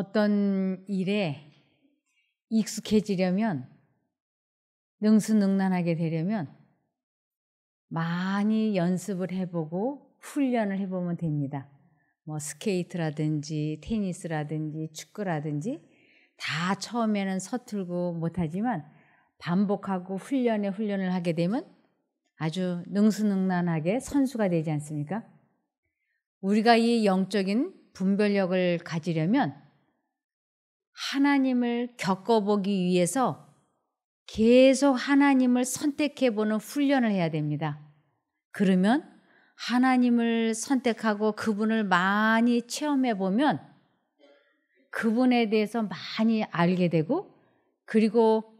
어떤 일에 익숙해지려면 능수능란하게 되려면 많이 연습을 해보고 훈련을 해보면 됩니다. 뭐 스케이트라든지 테니스라든지 축구라든지 다 처음에는 서툴고 못하지만 반복하고 훈련에 훈련을 하게 되면 아주 능수능란하게 선수가 되지 않습니까? 우리가 이 영적인 분별력을 가지려면 하나님을 겪어보기 위해서 계속 하나님을 선택해보는 훈련을 해야 됩니다. 그러면 하나님을 선택하고 그분을 많이 체험해보면 그분에 대해서 많이 알게 되고 그리고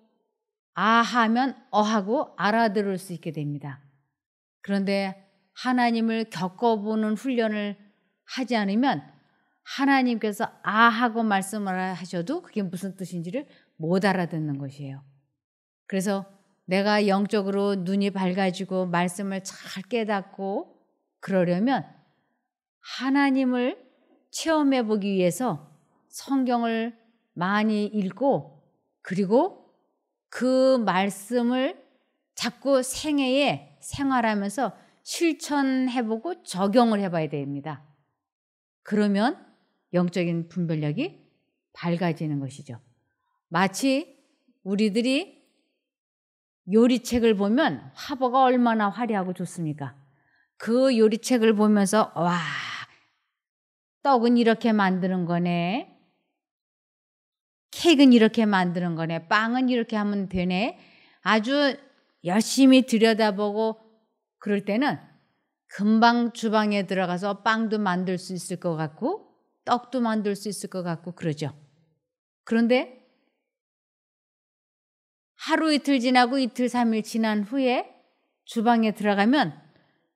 아 하면 어 하고 알아들을 수 있게 됩니다. 그런데 하나님을 겪어보는 훈련을 하지 않으면 하나님께서 아 하고 말씀을 하셔도 그게 무슨 뜻인지를 못 알아듣는 것이에요. 그래서 내가 영적으로 눈이 밝아지고 말씀을 잘 깨닫고 그러려면 하나님을 체험해 보기 위해서 성경을 많이 읽고 그리고 그 말씀을 자꾸 생애에 생활하면서 실천해 보고 적용을 해 봐야 됩니다. 그러면 영적인 분별력이 밝아지는 것이죠. 마치 우리들이 요리책을 보면 화보가 얼마나 화려하고 좋습니까? 그 요리책을 보면서 와 떡은 이렇게 만드는 거네. 케이크는 이렇게 만드는 거네. 빵은 이렇게 하면 되네. 아주 열심히 들여다보고 그럴 때는 금방 주방에 들어가서 빵도 만들 수 있을 것 같고 떡도 만들 수 있을 것 같고 그러죠. 그런데 하루 이틀 지나고 이틀 삼일 지난 후에 주방에 들어가면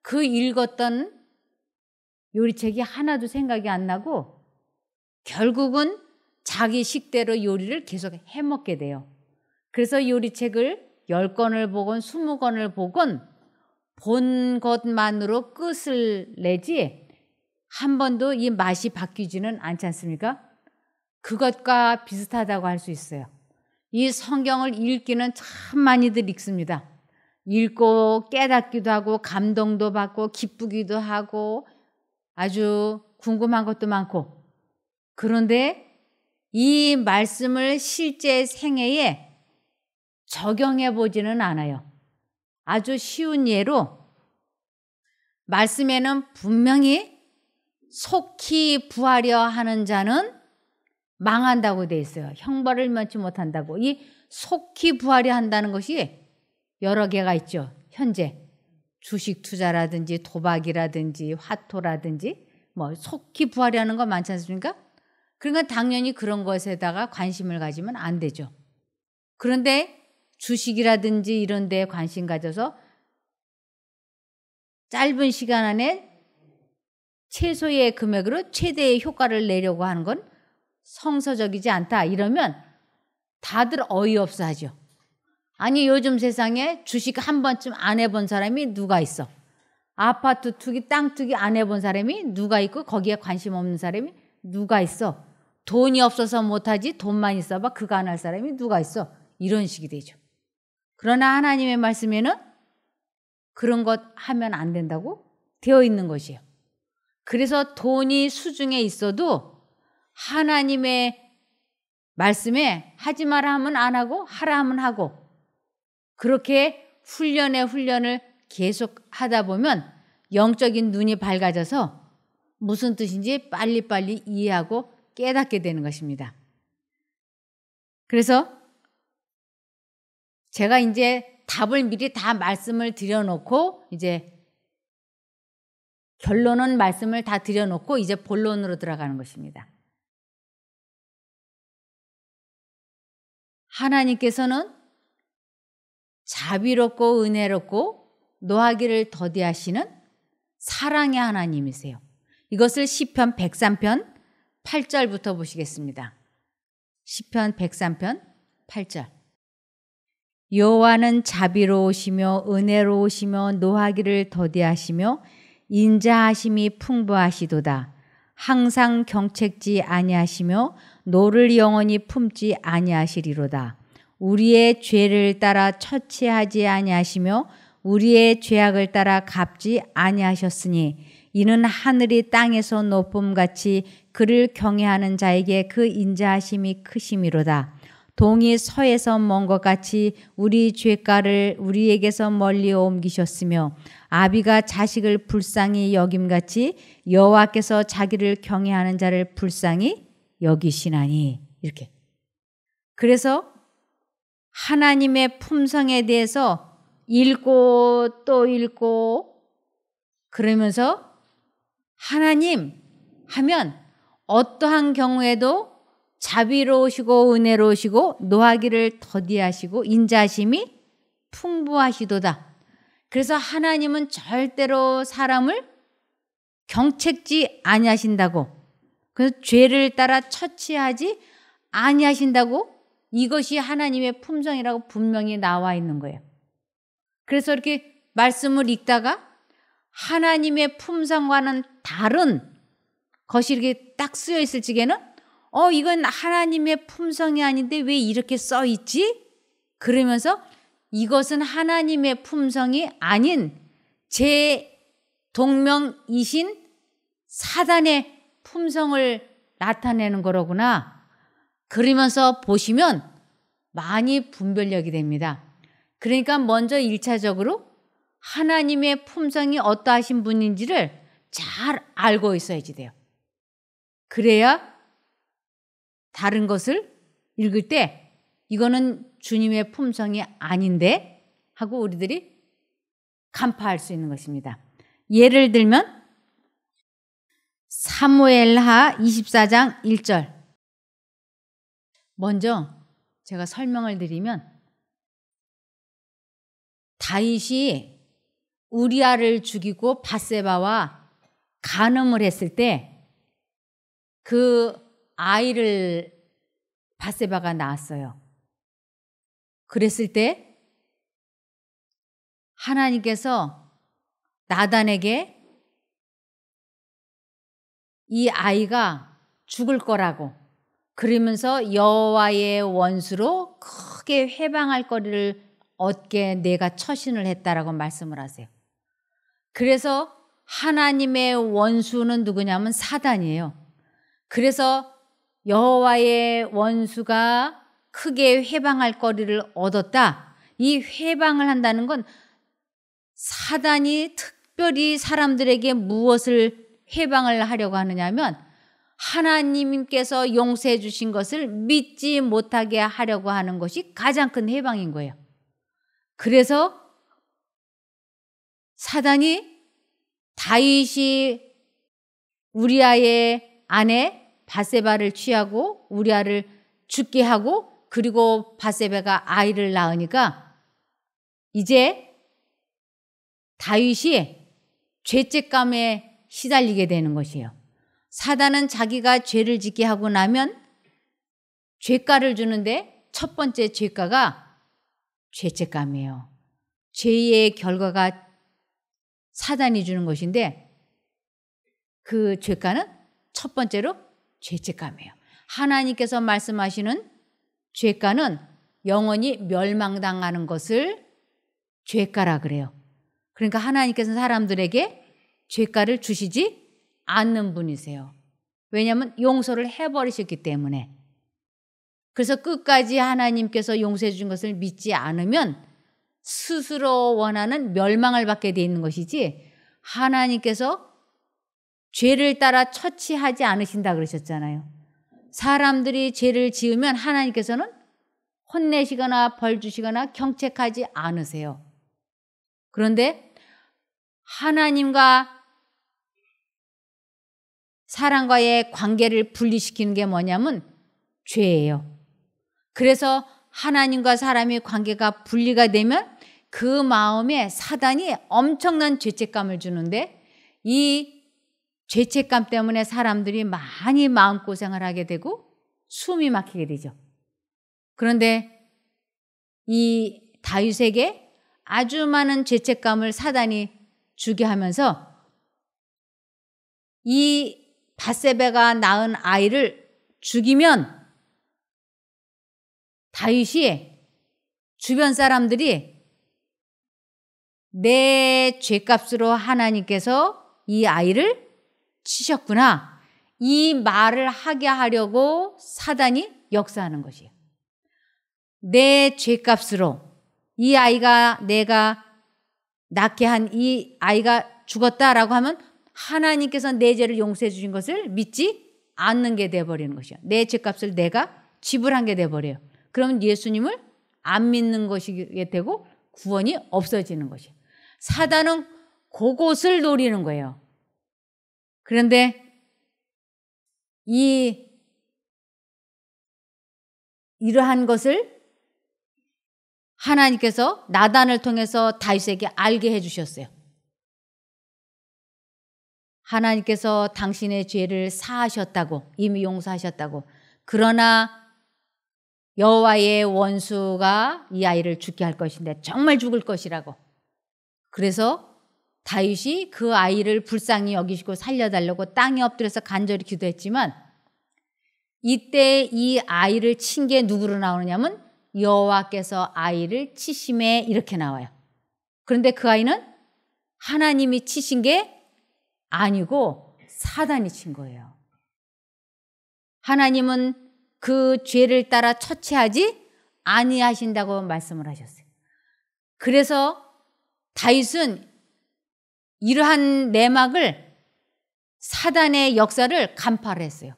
그 읽었던 요리책이 하나도 생각이 안 나고 결국은 자기 식대로 요리를 계속 해 먹게 돼요. 그래서 요리책을 10권을 보건 20권을 보건 본 것만으로 끝을 내지 한 번도 이 맛이 바뀌지는 않지 않습니까? 그것과 비슷하다고 할 수 있어요. 이 성경을 읽기는 참 많이들 읽습니다. 읽고 깨닫기도 하고 감동도 받고 기쁘기도 하고 아주 궁금한 것도 많고 그런데 이 말씀을 실제 생애에 적용해 보지는 않아요. 아주 쉬운 예로 말씀에는 분명히 속히 부하려 하는 자는 망한다고 돼 있어요. 형벌을 면치 못한다고. 이 속히 부하려 한다는 것이 여러 개가 있죠. 현재 주식 투자라든지 도박이라든지 화토라든지 뭐 속히 부하려는 거 많지 않습니까? 그러니까 당연히 그런 것에다가 관심을 가지면 안 되죠. 그런데 주식이라든지 이런 데에 관심 가져서 짧은 시간 안에 최소의 금액으로 최대의 효과를 내려고 하는 건 성서적이지 않다. 이러면 다들 어이없어 하죠. 아니, 요즘 세상에 주식 한 번쯤 안 해본 사람이 누가 있어? 아파트 투기, 땅 투기 안 해본 사람이 누가 있고 거기에 관심 없는 사람이 누가 있어? 돈이 없어서 못하지 돈만 있어봐 그거 안 할 사람이 누가 있어? 이런 식이 되죠. 그러나 하나님의 말씀에는 그런 것 하면 안 된다고 되어 있는 것이에요. 그래서 돈이 수중에 있어도 하나님의 말씀에 하지 마라 하면 안 하고 하라 하면 하고 그렇게 훈련의 훈련을 계속 하다 보면 영적인 눈이 밝아져서 무슨 뜻인지 빨리빨리 이해하고 깨닫게 되는 것입니다. 그래서 제가 이제 답을 미리 다 말씀을 드려놓고 이제 결론은 말씀을 다 드려놓고 이제 본론으로 들어가는 것입니다. 하나님께서는 자비롭고 은혜롭고 노하기를 더디하시는 사랑의 하나님이세요. 이것을 시편 103편 8절부터 보시겠습니다. 시편 103편 8절. 여호와는 자비로우시며 은혜로우시며 노하기를 더디하시며 인자하심이 풍부하시도다. 항상 경책지 아니하시며 노를 영원히 품지 아니하시리로다. 우리의 죄를 따라 처치하지 아니하시며 우리의 죄악을 따라 갚지 아니하셨으니 이는 하늘이 땅에서 높음같이 그를 경외하는 자에게 그 인자하심이 크심이로다. 동이 서에서 먼 것 같이 우리 죄가를 우리에게서 멀리 옮기셨으며 아비가 자식을 불쌍히 여김같이 여호와께서 자기를 경외하는 자를 불쌍히 여기시나니 이렇게 그래서 하나님의 품성에 대해서 읽고 또 읽고 그러면서 하나님 하면 어떠한 경우에도 자비로우시고 은혜로우시고 노하기를 더디하시고 인자심이 풍부하시도다. 그래서 하나님은 절대로 사람을 경책지 아니하신다고. 그래서 죄를 따라 처치하지 아니하신다고 이것이 하나님의 품성이라고 분명히 나와 있는 거예요. 그래서 이렇게 말씀을 읽다가 하나님의 품성과는 다른 것이 이렇게 딱 쓰여 있을 적에는 어, 이건 하나님의 품성이 아닌데 왜 이렇게 써 있지? 그러면서 이것은 하나님의 품성이 아닌 제 동명이신 사단의 품성을 나타내는 거로구나. 그러면서 보시면 많이 분별력이 됩니다. 그러니까 먼저 1차적으로 하나님의 품성이 어떠하신 분인지를 잘 알고 있어야지 돼요. 그래야 다른 것을 읽을 때 이거는 주님의 품성이 아닌데 하고 우리들이 간파할 수 있는 것입니다. 예를 들면 사무엘하 24장 1절 먼저 제가 설명을 드리면 다윗이 우리아를 죽이고 바세바와 간음을 했을 때그 아이를 바세바가 낳았어요. 그랬을 때 하나님께서 나단에게 이 아이가 죽을 거라고 그러면서 여호와의 원수로 크게 회방할 거리를 얻게 내가 처신을 했다라고 말씀을 하세요. 그래서 하나님의 원수는 누구냐면 사단이에요. 그래서 여호와의 원수가 크게 회방할 거리를 얻었다. 이 회방을 한다는 건 사단이 특별히 사람들에게 무엇을 회방을 하려고 하느냐면 하나님께서 용서해 주신 것을 믿지 못하게 하려고 하는 것이 가장 큰 해방인 거예요. 그래서 사단이 다윗이 우리아의 아내 바세바를 취하고 우리아를 죽게 하고 그리고 바세바가 아이를 낳으니까 이제 다윗이 죄책감에 시달리게 되는 것이에요. 사단은 자기가 죄를 짓게 하고 나면 죄가를 주는데 첫 번째 죄가가 죄책감이에요. 죄의 결과가 사단이 주는 것인데 그 죄가는 첫 번째로 죄책감이에요. 하나님께서 말씀하시는 죄가는 영원히 멸망당하는 것을 죄가라 그래요. 그러니까 하나님께서는 사람들에게 죄가를 주시지 않는 분이세요. 왜냐하면 용서를 해버리셨기 때문에. 그래서 끝까지 하나님께서 용서해 준 것을 믿지 않으면 스스로 원하는 멸망을 받게 돼 있는 것이지 하나님께서 죄를 따라 처치하지 않으신다 그러셨잖아요. 사람들이 죄를 지으면 하나님께서는 혼내시거나 벌 주시거나 경책하지 않으세요. 그런데 하나님과 사람과의 관계를 분리시키는 게 뭐냐면 죄예요. 그래서 하나님과 사람의 관계가 분리가 되면 그 마음에 사단이 엄청난 죄책감을 주는데 이 죄책감 때문에 사람들이 많이 마음고생을 하게 되고 숨이 막히게 되죠. 그런데 이 다윗에게 아주 많은 죄책감을 사단이 주게 하면서 이 바세베가 낳은 아이를 죽이면 다윗이 주변 사람들이 내 죄값으로 하나님께서 이 아이를 치셨구나. 이 말을 하게 하려고 사단이 역사하는 것이에요. 내 죄값으로 이 아이가 내가 낳게 한 이 아이가 죽었다라고 하면 하나님께서 내 죄를 용서해 주신 것을 믿지 않는 게 돼버리는 것이야. 내 죄값을 내가 지불한 게 돼버려요. 그러면 예수님을 안 믿는 것이게 되고 구원이 없어지는 것이야. 사단은 그곳을 노리는 거예요. 그런데 이 이러한 것을 하나님께서 나단을 통해서 다윗에게 알게 해 주셨어요. 하나님께서 당신의 죄를 사하셨다고 이미 용서하셨다고 그러나 여호와의 원수가 이 아이를 죽게 할 것인데 정말 죽을 것이라고 그래서 다윗이 그 아이를 불쌍히 여기시고 살려달라고 땅에 엎드려서 간절히 기도했지만 이때 이 아이를 친 게 누구로 나오느냐면 여호와께서 아이를 치심에 이렇게 나와요. 그런데 그 아이는 하나님이 치신 게 아니고 사단이 친 거예요. 하나님은 그 죄를 따라 처치하지 아니하신다고 말씀을 하셨어요. 그래서 다윗은 이러한 내막을 사단의 역사를 간파를 했어요.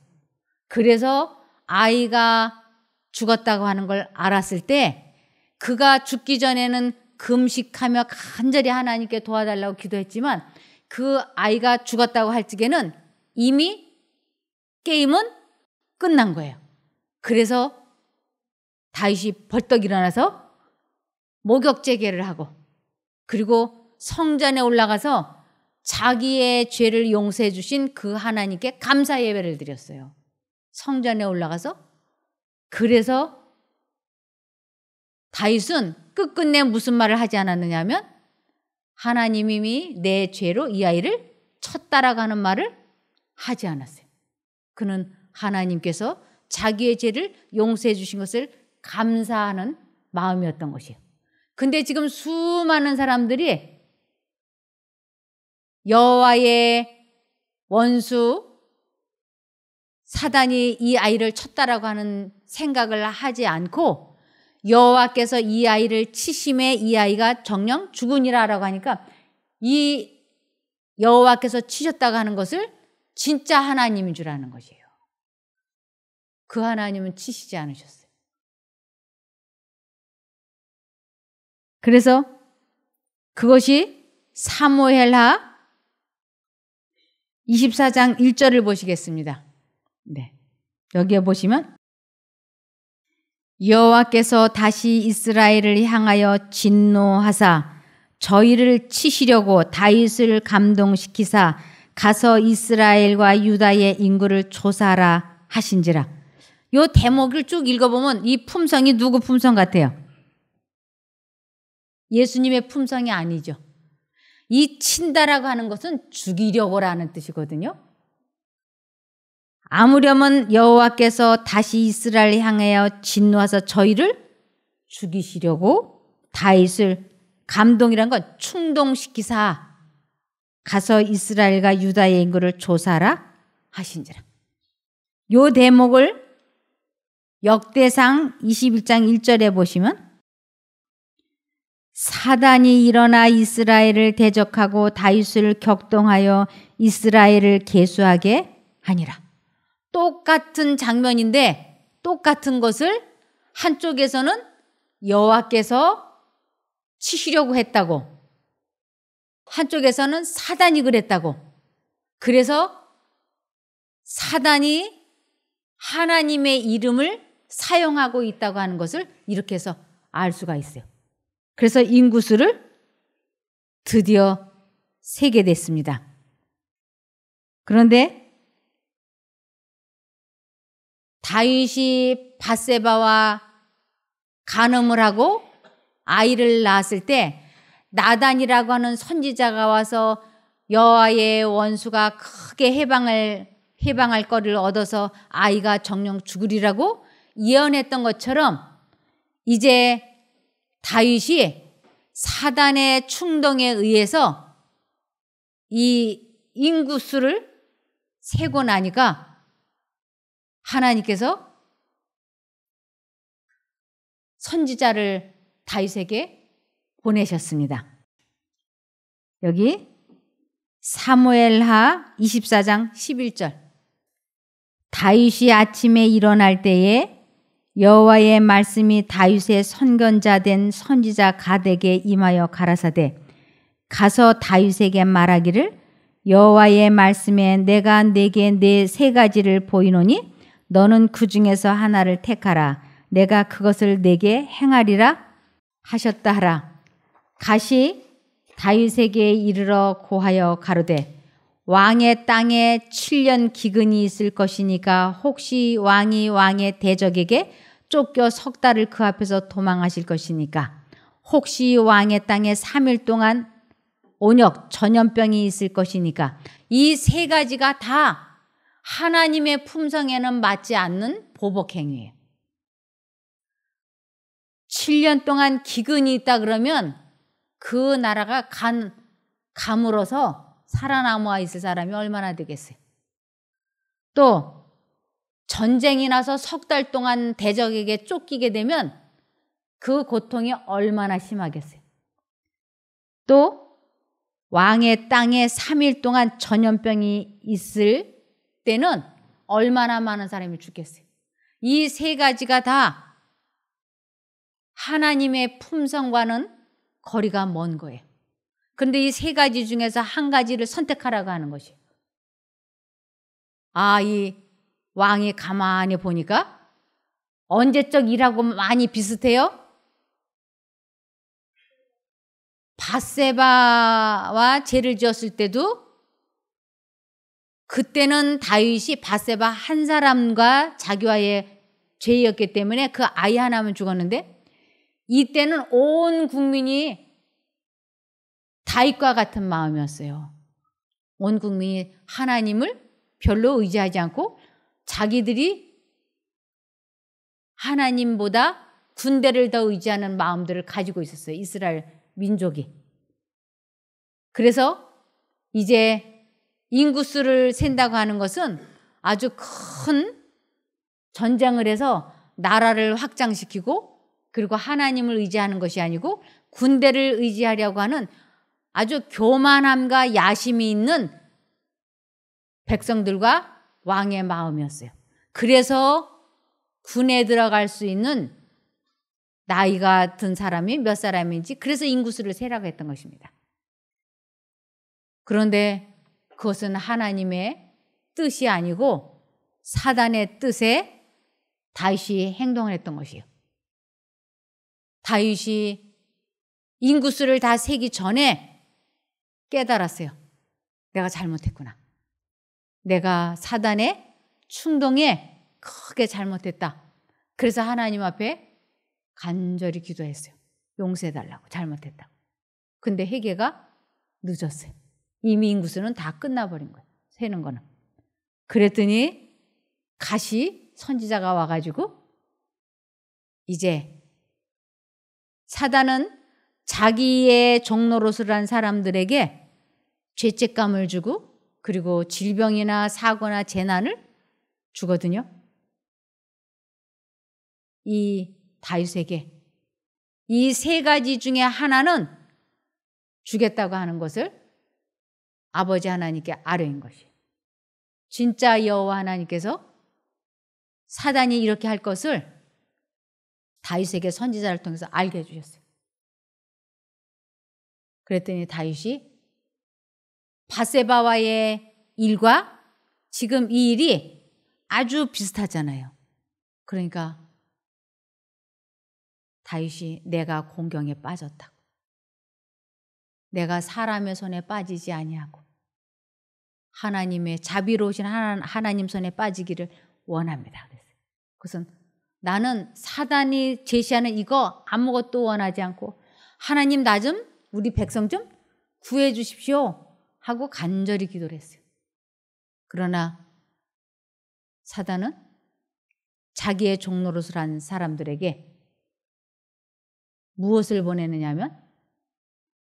그래서 아이가 죽었다고 하는 걸 알았을 때 그가 죽기 전에는 금식하며 간절히 하나님께 도와달라고 기도했지만 그 아이가 죽었다고 할 적에는 이미 게임은 끝난 거예요. 그래서 다윗이 벌떡 일어나서 목욕 재개를 하고 그리고 성전에 올라가서 자기의 죄를 용서해 주신 그 하나님께 감사 예배를 드렸어요. 성전에 올라가서 그래서 다윗은 끝끝내 무슨 말을 하지 않았느냐면 하나님이 내 죄로 이 아이를 쳤다라가는 말을 하지 않았어요. 그는 하나님께서 자기의 죄를 용서해 주신 것을 감사하는 마음이었던 것이에요. 근데 지금 수많은 사람들이 여호와의 원수 사단이 이 아이를 쳤다라고 하는 생각을 하지 않고 여호와께서 이 아이를 치심에 이 아이가 정령 죽으니라라고 하니까 이 여호와께서 치셨다고 하는 것을 진짜 하나님인 줄 아는 것이에요. 그 하나님은 치시지 않으셨어요. 그래서 그것이 사무엘하 24장 1절을 보시겠습니다. 네. 여기에 보시면 여호와께서 다시 이스라엘을 향하여 진노하사 저희를 치시려고 다윗을 감동시키사 가서 이스라엘과 유다의 인구를 조사하라 하신지라. 요 대목을 쭉 읽어보면 이 품성이 누구 품성 같아요? 예수님의 품성이 아니죠. 이 친다라고 하는 것은 죽이려고라는 뜻이거든요. 아무렴은 여호와께서 다시 이스라엘 향하여 진노하서 저희를 죽이시려고 다윗을 감동이란 건 충동시키사 가서 이스라엘과 유다의 인구를 조사라 하신지라. 요 대목을 역대상 21장 1절에 보시면 사단이 일어나 이스라엘을 대적하고 다윗을 격동하여 이스라엘을 개수하게 하니라. 똑같은 장면인데 똑같은 것을 한쪽에서는 여호와께서 치시려고 했다고 한쪽에서는 사단이 그랬다고 그래서 사단이 하나님의 이름을 사용하고 있다고 하는 것을 이렇게 해서 알 수가 있어요. 그래서 인구수를 드디어 세게 됐습니다. 그런데 다윗이 바세바와 간음을 하고 아이를 낳았을 때 나단이라고 하는 선지자가 와서 여호와의 원수가 크게 해방을 해방할 거를 얻어서 아이가 정령 죽으리라고 예언했던 것처럼 이제 다윗이 사단의 충동에 의해서 이 인구수를 세고 나니까 하나님께서 선지자를 다윗에게 보내셨습니다. 여기 사무엘하 24장 11절 다윗이 아침에 일어날 때에 여호와의 말씀이 다윗의 선견자 된 선지자 가덱에 임하여 가라사대 가서 다윗에게 말하기를 여호와의 말씀에 내가 내게 네 세 가지를 보이노니 너는 그 중에서 하나를 택하라 내가 그것을 내게 행하리라 하셨다 하라 가시 다윗에게 이르러 고하여 가로되 왕의 땅에 7년 기근이 있을 것이니까 혹시 왕이 왕의 대적에게 쫓겨 석 달을 그 앞에서 도망하실 것이니까 혹시 왕의 땅에 3일 동안 온역 전염병이 있을 것이니까 이 세 가지가 다 하나님의 품성에는 맞지 않는 보복 행위예요. 7년 동안 기근이 있다 그러면 그 나라가 간 감으로서 살아남아 있을 사람이 얼마나 되겠어요. 또 전쟁이 나서 석 달 동안 대적에게 쫓기게 되면 그 고통이 얼마나 심하겠어요. 또 왕의 땅에 3일 동안 전염병이 있을 때는 얼마나 많은 사람이 죽겠어요. 이 세 가지가 다 하나님의 품성과는 거리가 먼 거예요. 그런데 이 세 가지 중에서 한 가지를 선택하라고 하는 것이에요. 아, 이 왕이 가만히 보니까 언제적 일하고 많이 비슷해요? 바세바와 죄를 지었을 때도 그때는 다윗이 바세바 한 사람과 자기와의 죄였기 때문에 그 아이 하나만 죽었는데 이때는 온 국민이 다윗과 같은 마음이었어요. 온 국민이 하나님을 별로 의지하지 않고 자기들이 하나님보다 군대를 더 의지하는 마음들을 가지고 있었어요. 이스라엘 민족이. 그래서 이제 인구수를 센다고 하는 것은 아주 큰 전쟁을 해서 나라를 확장시키고 그리고 하나님을 의지하는 것이 아니고 군대를 의지하려고 하는 아주 교만함과 야심이 있는 백성들과 왕의 마음이었어요. 그래서 군에 들어갈 수 있는 나이가 든 사람이 몇 사람인지 그래서 인구수를 세라고 했던 것입니다. 그런데 그것은 하나님의 뜻이 아니고 사단의 뜻에 다윗이 행동을 했던 것이요. 에 다윗이 인구수를 다 세기 전에 깨달았어요. 내가 잘못했구나. 내가 사단의 충동에 크게 잘못했다. 그래서 하나님 앞에 간절히 기도했어요. 용서해달라고 잘못했다 근데 회개가 늦었어요. 이미 인구수는 다 끝나버린 거예요. 세는 거는. 그랬더니 가시 선지자가 와가지고 이제 사단은 자기의 종로로서란 사람들에게 죄책감을 주고 그리고 질병이나 사고나 재난을 주거든요. 이 다윗에게 이 세 가지 중에 하나는 주겠다고 하는 것을 아버지 하나님께 아뢰인 것이. 진짜 여호와 하나님께서 사단이 이렇게 할 것을 다윗에게 선지자를 통해서 알게 해 주셨어요. 그랬더니 다윗이 바세바와의 일과 지금 이 일이 아주 비슷하잖아요. 그러니까 다윗이 내가 공경에 빠졌다고. 내가 사람의 손에 빠지지 아니하고 하나님의 자비로우신 하나님 손에 빠지기를 원합니다. 그랬어요. 그것은 나는 사단이 제시하는 이거 아무것도 원하지 않고 하나님 나 좀 우리 백성 좀 구해 주십시오. 하고 간절히 기도를 했어요. 그러나 사단은 자기의 종로릇을 한 사람들에게 무엇을 보내느냐면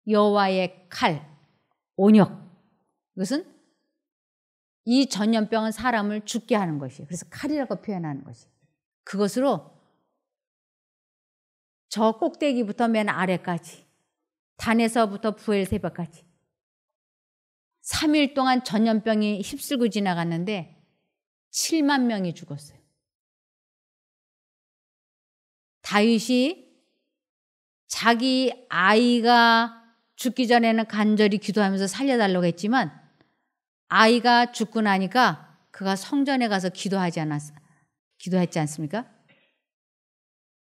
여호와의 칼, 온역. 이것은 이 전염병은 사람을 죽게 하는 것이에요. 그래서 칼이라고 표현하는 것이. 에요 그것으로 저 꼭대기부터 맨 아래까지 단에서부터 부엘 세벽까지 3일 동안 전염병이 휩쓸고 지나갔는데 7만 명이 죽었어요. 다윗이 자기 아이가 죽기 전에는 간절히 기도하면서 살려달라고 했지만 아이가 죽고 나니까 그가 성전에 가서 기도하지 않았 기도했지 않습니까?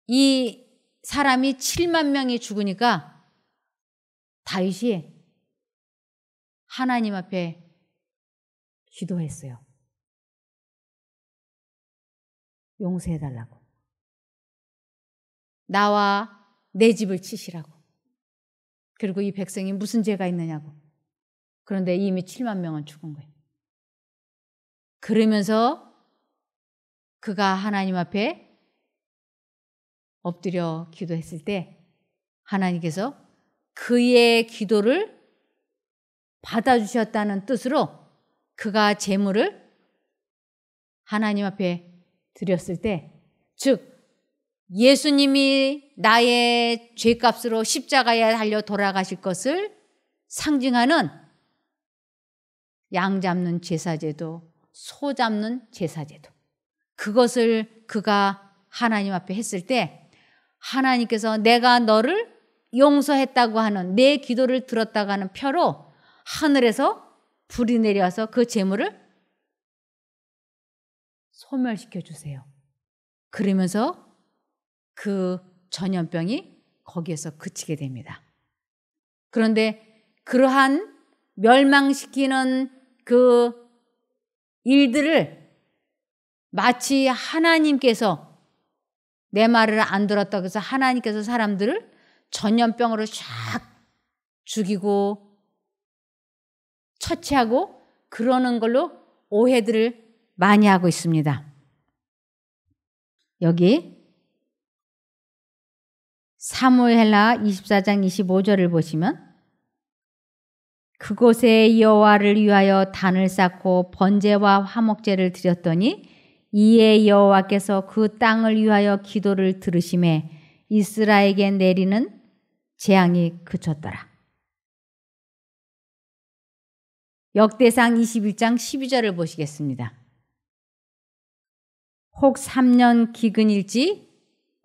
이 사람이 7만 명이 죽으니까 다윗이 하나님 앞에 기도했어요. 용서해달라고. 나와 내 집을 치시라고. 그리고 이 백성이 무슨 죄가 있느냐고. 그런데 이미 7만 명은 죽은 거예요. 그러면서 그가 하나님 앞에 엎드려 기도했을 때 하나님께서 그의 기도를 받아주셨다는 뜻으로 그가 재물을 하나님 앞에 드렸을 때, 즉, 예수님이 나의 죄값으로 십자가에 달려 돌아가실 것을 상징하는 양 잡는 제사제도, 소 잡는 제사제도. 그것을 그가 하나님 앞에 했을 때 하나님께서 내가 너를 용서했다고 하는 내 기도를 들었다고 하는 표로 하늘에서 불이 내려와서 그 재물을 소멸시켜 주세요. 그러면서 그 전염병이 거기에서 그치게 됩니다. 그런데 그러한 멸망시키는 그 일들을 마치 하나님께서 내 말을 안 들었다고 해서 하나님께서 사람들을 전염병으로 샥 죽이고 처치하고 그러는 걸로 오해들을 많이 하고 있습니다. 여기 사무엘하 24장 25절을 보시면 그곳에 여호와를 위하여 단을 쌓고 번제와 화목제를 드렸더니 이에 여호와께서 그 땅을 위하여 기도를 들으심에 이스라엘에게 내리는 재앙이 그쳤더라. 역대상 21장 12절을 보시겠습니다. 혹 3년 기근일지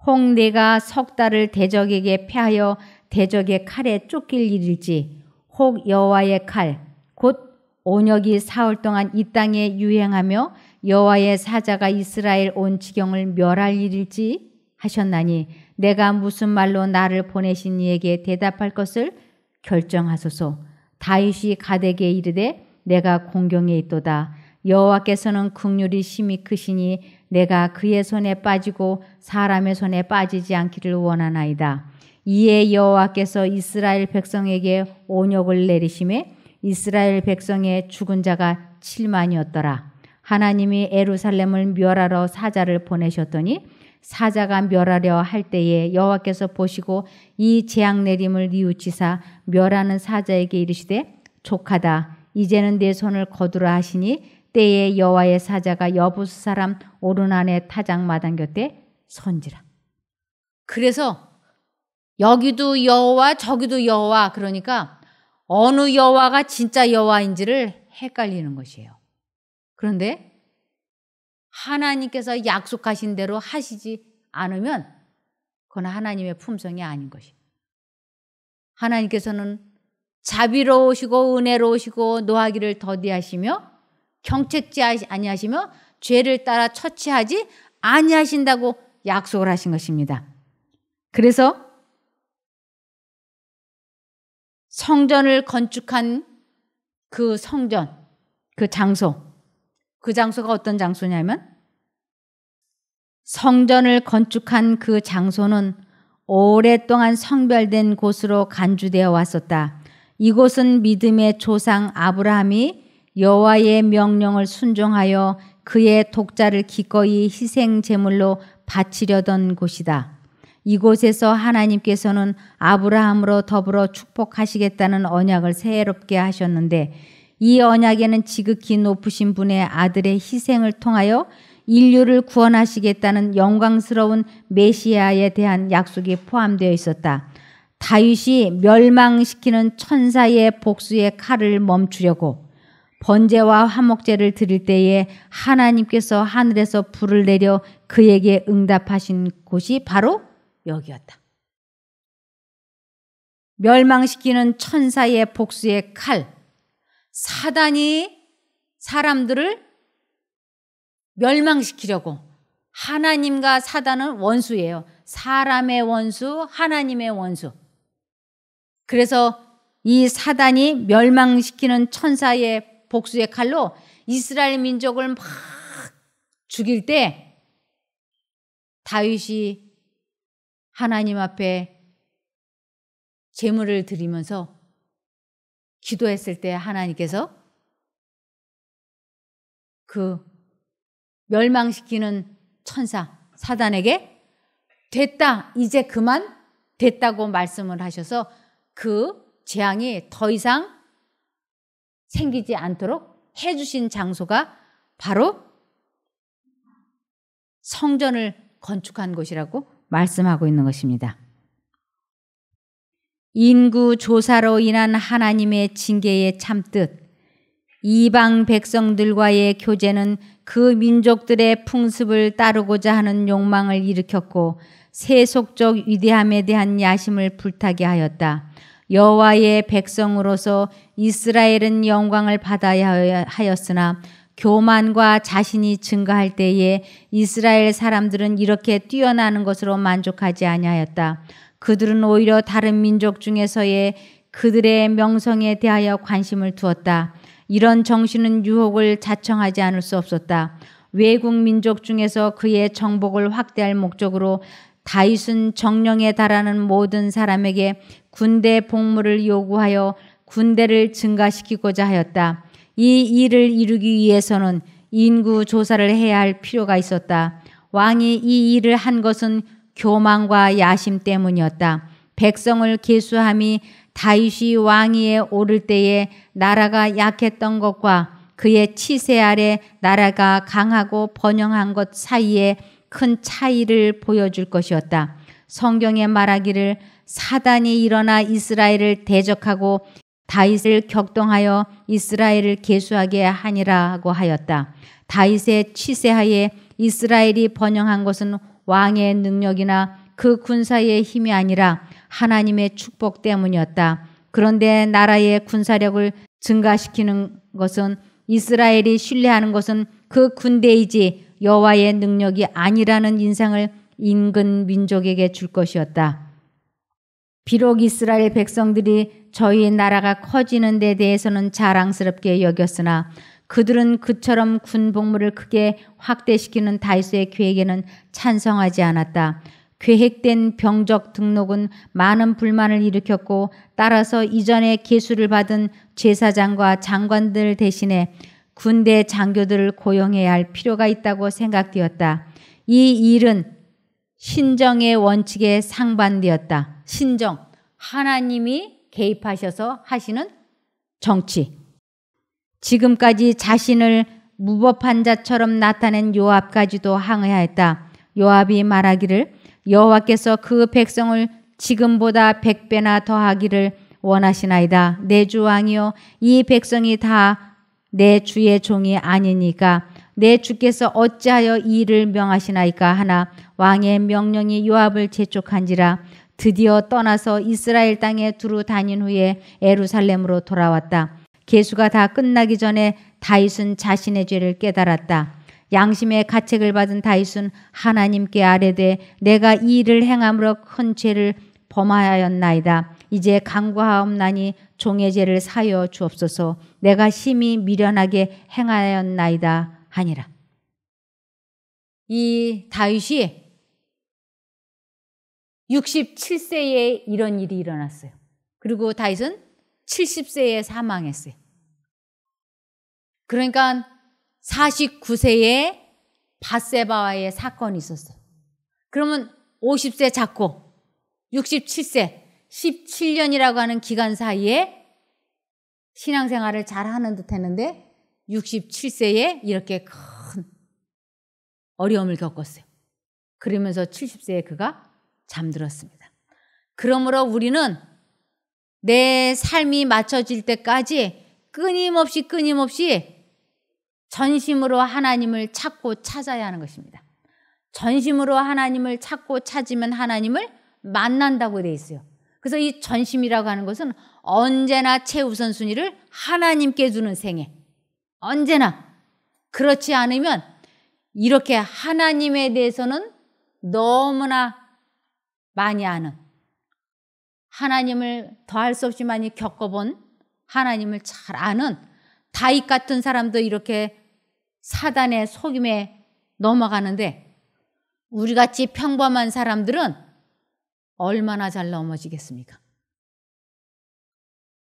혹 내가 석 달을 대적에게 패하여 대적의 칼에 쫓길 일일지 혹 여호와의 칼 곧 온역이 사흘 동안 이 땅에 유행하며 여호와의 사자가 이스라엘 온 지경을 멸할 일일지 하셨나니 내가 무슨 말로 나를 보내신 이에게 대답할 것을 결정하소서 다윗이 가덱에 이르되 내가 공경에 있도다. 여호와께서는 극률이 심히 크시니 내가 그의 손에 빠지고 사람의 손에 빠지지 않기를 원하나이다. 이에 여호와께서 이스라엘 백성에게 온욕을 내리심에 이스라엘 백성의 죽은 자가 7만이었더라. 하나님이 에루살렘을 멸하러 사자를 보내셨더니 사자가 멸하려 할 때에 여호와께서 보시고 이 재앙 내림을 뉘우치사 멸하는 사자에게 이르시되 족하다 이제는 내 손을 거두라 하시니 때에 여호와의 사자가 여부수 사람 오른안의 타작 마당 곁에 선지라. 그래서 여기도 여호와 저기도 여호와 그러니까 어느 여호와가 진짜 여호와인지를 헷갈리는 것이에요. 그런데 하나님께서 약속하신 대로 하시지 않으면 그건 하나님의 품성이 아닌 것이. 하나님께서는 자비로우시고 은혜로우시고 노하기를 더디하시며 경책지 아니하시며 죄를 따라 처치하지 아니하신다고 약속을 하신 것입니다. 그래서 성전을 건축한 그 성전, 그 장소, 그 장소가 어떤 장소냐면 성전을 건축한 그 장소는 오랫동안 성별된 곳으로 간주되어 왔었다. 이곳은 믿음의 조상 아브라함이 여호와의 명령을 순종하여 그의 독자를 기꺼이 희생 제물로 바치려던 곳이다. 이곳에서 하나님께서는 아브라함으로 더불어 축복하시겠다는 언약을 새롭게 하셨는데 이 언약에는 지극히 높으신 분의 아들의 희생을 통하여 인류를 구원하시겠다는 영광스러운 메시아에 대한 약속이 포함되어 있었다. 다윗이 멸망시키는 천사의 복수의 칼을 멈추려고 번제와 화목제를 드릴 때에 하나님께서 하늘에서 불을 내려 그에게 응답하신 곳이 바로 여기였다. 멸망시키는 천사의 복수의 칼, 사단이 사람들을 멸망시키려고 하나님과 사단은 원수예요. 사람의 원수, 하나님의 원수. 그래서 이 사단이 멸망시키는 천사의 복수의 칼로 이스라엘 민족을 막 죽일 때 다윗이 하나님 앞에 제물을 드리면서 기도했을 때 하나님께서 그 멸망시키는 천사 사단에게 됐다 이제 그만 됐다고 말씀을 하셔서 그 재앙이 더 이상 생기지 않도록 해주신 장소가 바로 성전을 건축한 곳이라고 말씀하고 있는 것입니다. 인구 조사로 인한 하나님의 징계에 참뜻 이방 백성들과의 교제는 그 민족들의 풍습을 따르고자 하는 욕망을 일으켰고 세속적 위대함에 대한 야심을 불타게 하였다. 여호와의 백성으로서 이스라엘은 영광을 받아야 하였으나 교만과 자신이 증가할 때에 이스라엘 사람들은 이렇게 뛰어나는 것으로 만족하지 아니하였다. 그들은 오히려 다른 민족 중에서의 그들의 명성에 대하여 관심을 두었다. 이런 정신은 유혹을 자청하지 않을 수 없었다. 외국 민족 중에서 그의 정복을 확대할 목적으로 다윗은 정령에 달하는 모든 사람에게 군대 복무를 요구하여 군대를 증가시키고자 하였다. 이 일을 이루기 위해서는 인구 조사를 해야 할 필요가 있었다. 왕이 이 일을 한 것은 교만과 야심 때문이었다. 백성을 계수함이 다윗이 왕위에 오를 때에 나라가 약했던 것과 그의 치세 아래 나라가 강하고 번영한 것 사이에 큰 차이를 보여줄 것이었다. 성경에 말하기를 사단이 일어나 이스라엘을 대적하고 다윗을 격동하여 이스라엘을 계수하게 하니라고 하였다. 다윗의 치세하에 이스라엘이 번영한 것은 왕의 능력이나 그 군사의 힘이 아니라 하나님의 축복 때문이었다. 그런데 나라의 군사력을 증가시키는 것은 이스라엘이 신뢰하는 것은 그 군대이지 여호와의 능력이 아니라는 인상을 인근 민족에게 줄 것이었다. 비록 이스라엘 백성들이 저희 나라가 커지는 데 대해서는 자랑스럽게 여겼으나 그들은 그처럼 군 복무를 크게 확대시키는 다이소의 계획에는 찬성하지 않았다. 계획된 병적 등록은 많은 불만을 일으켰고 따라서 이전에 계수를 받은 제사장과 장관들 대신에 군대 장교들을 고용해야 할 필요가 있다고 생각되었다. 이 일은 신정의 원칙에 상반되었다. 신정, 하나님이 개입하셔서 하시는 정치. 지금까지 자신을 무법한 자처럼 나타낸 요압까지도 항의하였다. 요압이 말하기를 여호와께서 그 백성을 지금보다 백배나 더하기를 원하시나이다. 내 주 왕이여 이 백성이 다 내 주의 종이 아니니까 내 주께서 어찌하여 이를 명하시나이까 하나 왕의 명령이 요압을 재촉한지라 드디어 떠나서 이스라엘 땅에 두루 다닌 후에 에루살렘으로 돌아왔다. 계수가 다 끝나기 전에 다윗은 자신의 죄를 깨달았다. 양심의 가책을 받은 다윗은 하나님께 아뢰되 내가 이 일을 행함으로 큰 죄를 범하였나이다. 이제 강구하옵나니 종의 죄를 사여 주옵소서. 내가 심히 미련하게 행하였나이다 하니라. 이 다윗이 67세에 이런 일이 일어났어요. 그리고 다윗은 70세에 사망했어요. 그러니까 49세에 바세바와의 사건이 있었어요. 그러면 50세 잡고 67세, 17년이라고 하는 기간 사이에 신앙생활을 잘 하는 듯 했는데 67세에 이렇게 큰 어려움을 겪었어요. 그러면서 70세에 그가 잠들었습니다. 그러므로 우리는 내 삶이 맞춰질 때까지 끊임없이 끊임없이 전심으로 하나님을 찾고 찾아야 하는 것입니다. 전심으로 하나님을 찾고 찾으면 하나님을 만난다고 돼 있어요. 그래서 이 전심이라고 하는 것은 언제나 최우선순위를 하나님께 두는 생애. 언제나. 그렇지 않으면 이렇게 하나님에 대해서는 너무나 많이 아는 하나님을 더할 수 없이 많이 겪어본 하나님을 잘 아는 다윗 같은 사람도 이렇게 사단의 속임에 넘어가는데 우리같이 평범한 사람들은 얼마나 잘 넘어지겠습니까?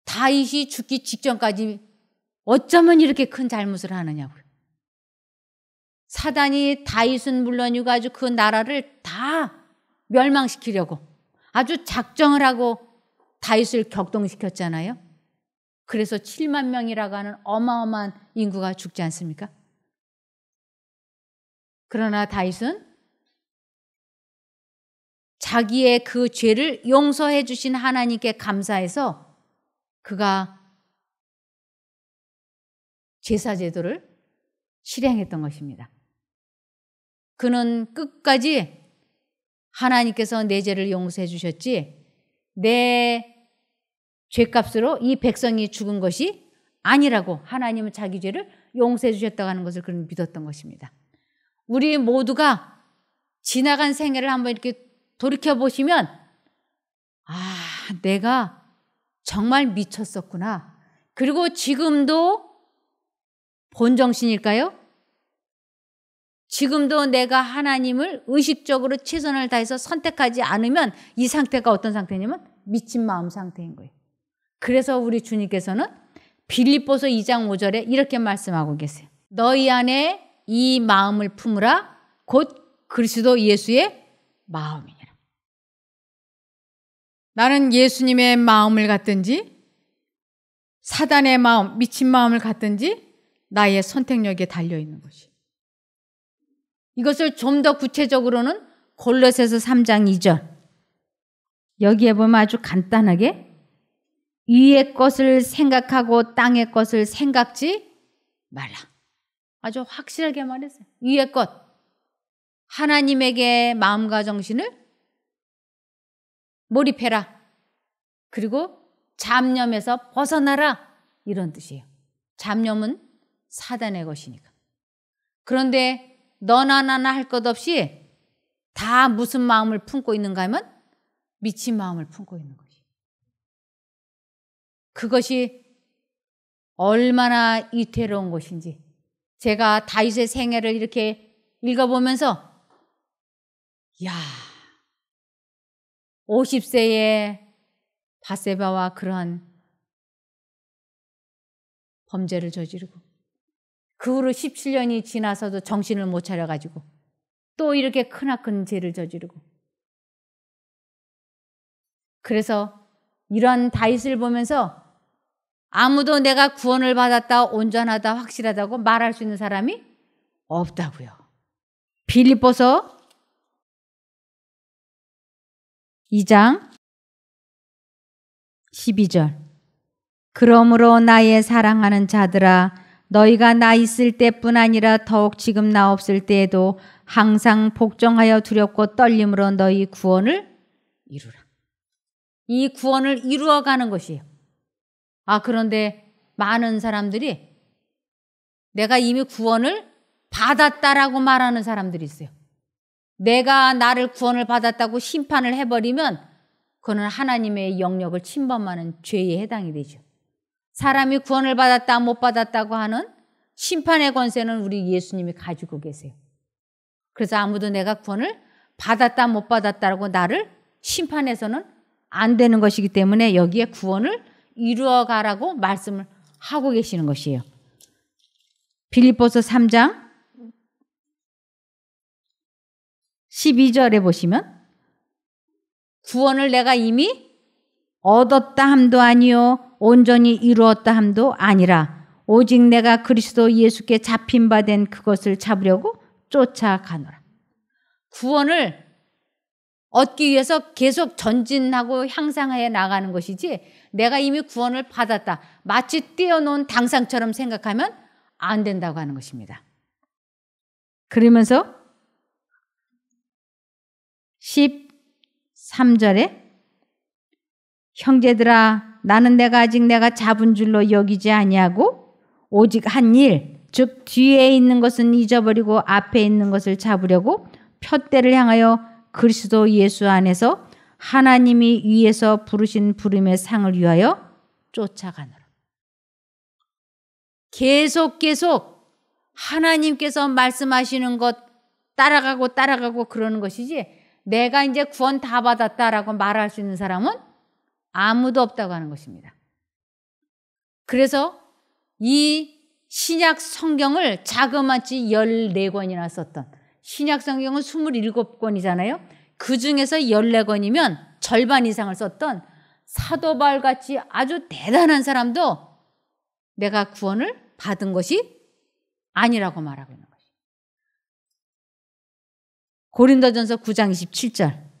다윗이 죽기 직전까지 어쩌면 이렇게 큰 잘못을 하느냐고요. 사단이 다윗은 물론이고 아주 그 나라를 다 멸망시키려고 아주 작정을 하고 다윗을 격동시켰잖아요. 그래서 7만 명이라고 하는 어마어마한 인구가 죽지 않습니까? 그러나 다윗은 자기의 그 죄를 용서해 주신 하나님께 감사해서 그가 제사제도를 실행했던 것입니다. 그는 끝까지 하나님께서 내 죄를 용서해 주셨지 내 죄값으로 이 백성이 죽은 것이 아니라고 하나님은 자기 죄를 용서해 주셨다고 하는 것을 그는 믿었던 것입니다. 우리 모두가 지나간 생애를 한번 이렇게 돌이켜 보시면 아, 내가 정말 미쳤었구나. 그리고 지금도 본정신일까요? 지금도 내가 하나님을 의식적으로 최선을 다해서 선택하지 않으면 이 상태가 어떤 상태냐면 미친 마음 상태인 거예요. 그래서 우리 주님께서는 빌립보서 2장 5절에 이렇게 말씀하고 계세요. 너희 안에 이 마음을 품으라 곧 그리스도 예수의 마음이니라. 나는 예수님의 마음을 갖든지 사단의 마음, 미친 마음을 갖든지 나의 선택력에 달려 있는 것이. 이것을 좀 더 구체적으로는 골로새서 3장 2절. 여기에 보면 아주 간단하게 위의 것을 생각하고 땅의 것을 생각지 말라. 아주 확실하게 말했어요. 위의 것. 하나님에게 마음과 정신을 몰입해라. 그리고 잡념에서 벗어나라. 이런 뜻이에요. 잡념은 사단의 것이니까. 그런데 너나 나나 할 것 없이 다 무슨 마음을 품고 있는가 하면 미친 마음을 품고 있는 것이. 그것이 얼마나 이태로운 것인지 제가 다윗의 생애를 이렇게 읽어보면서 야 50세에 바세바와 그러한 범죄를 저지르고 그 후로 17년이 지나서도 정신을 못 차려가지고 또 이렇게 크나큰 죄를 저지르고 그래서 이러한 다윗을 보면서 아무도 내가 구원을 받았다, 온전하다, 확실하다고 말할 수 있는 사람이 없다고요. 빌립보서 2장 12절. 그러므로 나의 사랑하는 자들아 너희가 나 있을 때뿐 아니라 더욱 지금 나 없을 때에도 항상 복종하여 두렵고 떨림으로 너희 구원을 이루라. 이 구원을 이루어가는 것이에요. 아, 그런데 많은 사람들이 내가 이미 구원을 받았다라고 말하는 사람들이 있어요. 내가 나를 구원을 받았다고 심판을 해버리면 그는 하나님의 영역을 침범하는 죄에 해당이 되죠. 사람이 구원을 받았다 못 받았다고 하는 심판의 권세는 우리 예수님이 가지고 계세요. 그래서 아무도 내가 구원을 받았다 못 받았다라고 나를 심판해서는 안 되는 것이기 때문에 여기에 구원을 이루어 가라고 말씀을 하고 계시는 것이에요. 빌립보서 3장 12절에 보시면 구원을 내가 이미 얻었다 함도 아니요 온전히 이루었다 함도 아니라 오직 내가 그리스도 예수께 잡힌 바 된 그것을 잡으려고 쫓아가노라. 구원을 얻기 위해서 계속 전진하고 향상하여 나가는 것이지 내가 이미 구원을 받았다. 마치 떼어놓은 당상처럼 생각하면 안 된다고 하는 것입니다. 그러면서 13절에 형제들아 나는 내가 아직 내가 잡은 줄로 여기지 아니하고 오직 한 일, 즉 뒤에 있는 것은 잊어버리고 앞에 있는 것을 잡으려고 표대를 향하여 그리스도 예수 안에서 하나님이 위에서 부르신 부름의 상을 위하여 쫓아가느라 계속 계속 하나님께서 말씀하시는 것 따라가고 따라가고 그러는 것이지 내가 이제 구원 다 받았다라고 말할 수 있는 사람은 아무도 없다고 하는 것입니다. 그래서 이 신약 성경을 자그마치 14권이나 썼던 신약 성경은 27권이잖아요. 그 중에서 14권이면 절반 이상을 썼던 사도발 같이 아주 대단한 사람도 내가 구원을 받은 것이 아니라고 말하고 있는 거죠. 고린도전서 9장 27절.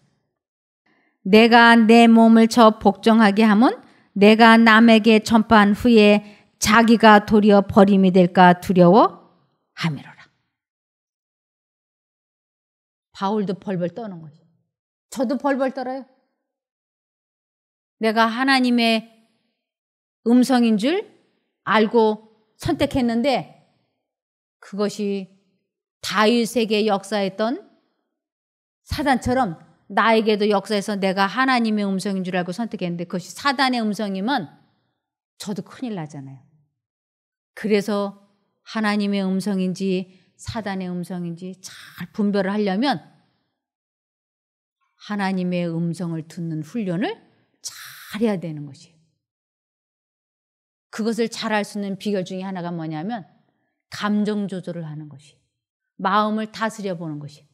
내가 내 몸을 저 복종하게 하면 내가 남에게 전파한 후에 자기가 도리어 버림이 될까 두려워 하미로라. 바울도 벌벌 떠는 거죠. 저도 벌벌 떨어요. 내가 하나님의 음성인 줄 알고 선택했는데 그것이 다윗에게 역사했던 사단처럼 나에게도 역사에서 내가 하나님의 음성인 줄 알고 선택했는데 그것이 사단의 음성이면 저도 큰일 나잖아요. 그래서 하나님의 음성인지 사단의 음성인지 잘 분별을 하려면 하나님의 음성을 듣는 훈련을 잘해야 되는 것이에요. 그것을 잘 할 수 있는 비결 중에 하나가 뭐냐면 감정 조절을 하는 것이 마음을 다스려 보는 것이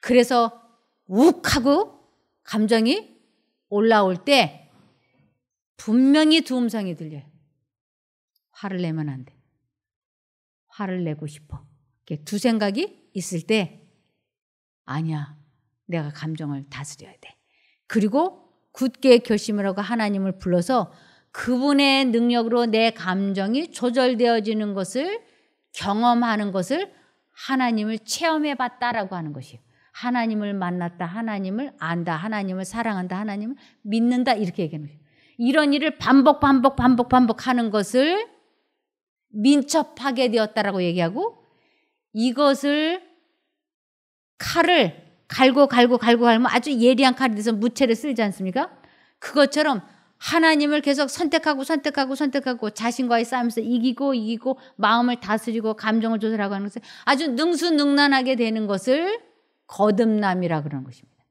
그래서 욱 하고 감정이 올라올 때 분명히 두 음성이 들려요. 화를 내면 안 돼. 화를 내고 싶어. 이렇게 두 생각이 있을 때 아니야. 내가 감정을 다스려야 돼. 그리고 굳게 결심을 하고 하나님을 불러서 그분의 능력으로 내 감정이 조절되어지는 것을 경험하는 것을 하나님을 체험해 봤다라고 하는 것이에요. 하나님을 만났다, 하나님을 안다, 하나님을 사랑한다, 하나님을 믿는다 이렇게 얘기하는 거예요. 이런 일을 반복 반복 반복 반복하는 것을 민첩하게 되었다라고 얘기하고 이것을 칼을 갈고 갈고 갈고 갈면 아주 예리한 칼이 돼서 무채를 쓰지 않습니까? 그것처럼 하나님을 계속 선택하고 선택하고 선택하고 자신과의 싸움에서 이기고 이기고 마음을 다스리고 감정을 조절하고 하는 것을 아주 능수능란하게 되는 것을 거듭남이라 그러는 것입니다.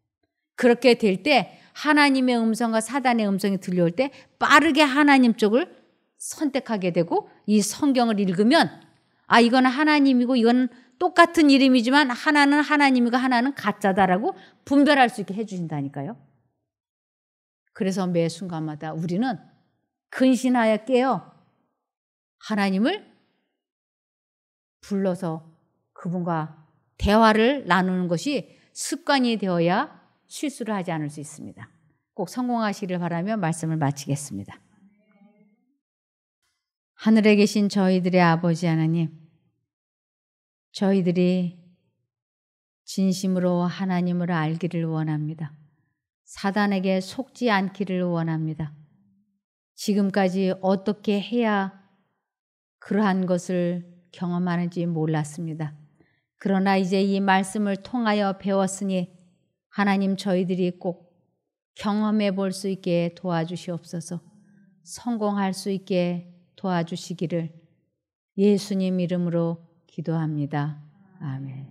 그렇게 될 때 하나님의 음성과 사단의 음성이 들려올 때 빠르게 하나님 쪽을 선택하게 되고 이 성경을 읽으면 아 이건 하나님이고 이건 똑같은 이름이지만 하나는 하나님이고 하나는 가짜다라고 분별할 수 있게 해주신다니까요. 그래서 매 순간마다 우리는 근신하여 깨어 하나님을 불러서 그분과 대화를 나누는 것이 습관이 되어야 실수를 하지 않을 수 있습니다. 꼭성공하시기를 바라며 말씀을 마치겠습니다. 하늘에 계신 저희들의 아버지 하나님, 저희들이 진심으로 하나님을 알기를 원합니다. 사단에게 속지 않기를 원합니다. 지금까지 어떻게 해야 그러한 것을 경험하는지 몰랐습니다. 그러나 이제 이 말씀을 통하여 배웠으니 하나님 저희들이 꼭 경험해 볼 수 있게 도와주시옵소서 성공할 수 있게 도와주시기를 예수님 이름으로 기도합니다. 아멘.